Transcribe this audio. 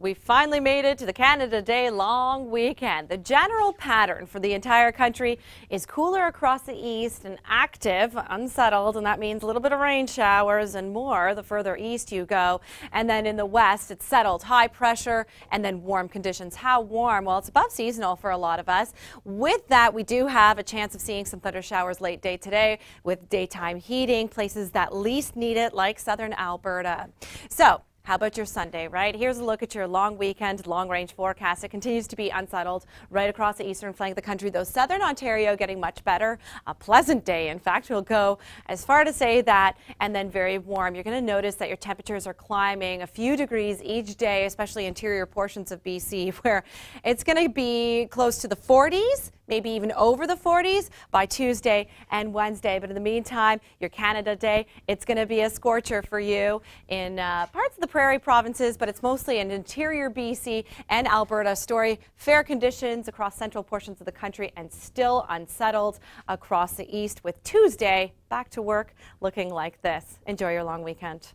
We finally made it to the Canada Day long weekend. The general pattern for the entire country is cooler across the east and active, unsettled, and that means a little bit of rain showers and more the further east you go. And then in the west, it's settled, high pressure, and then warm conditions. How warm? Well, it's above seasonal for a lot of us. With that, we do have a chance of seeing some thunder showers late day today with daytime heating, places that least need it, like southern Alberta. So how about your Sunday, right? Here's a look at your long weekend long range forecast. It continues to be unsettled right across the eastern flank of the country, though southern Ontario getting much better. A pleasant day, in fact, we'll go as far to say that, and then very warm. You're going to notice that your temperatures are climbing a few degrees each day, especially interior portions of BC, where it's going to be close to the 40s maybe even over the 40s by Tuesday and Wednesday. But in the meantime, your Canada Day, it's going to be a scorcher for you in uh, parts of the prairie provinces, but it's mostly in interior BC and Alberta. Story fair conditions across central portions of the country and still unsettled across the east, with Tuesday back to work looking like this. Enjoy your long weekend.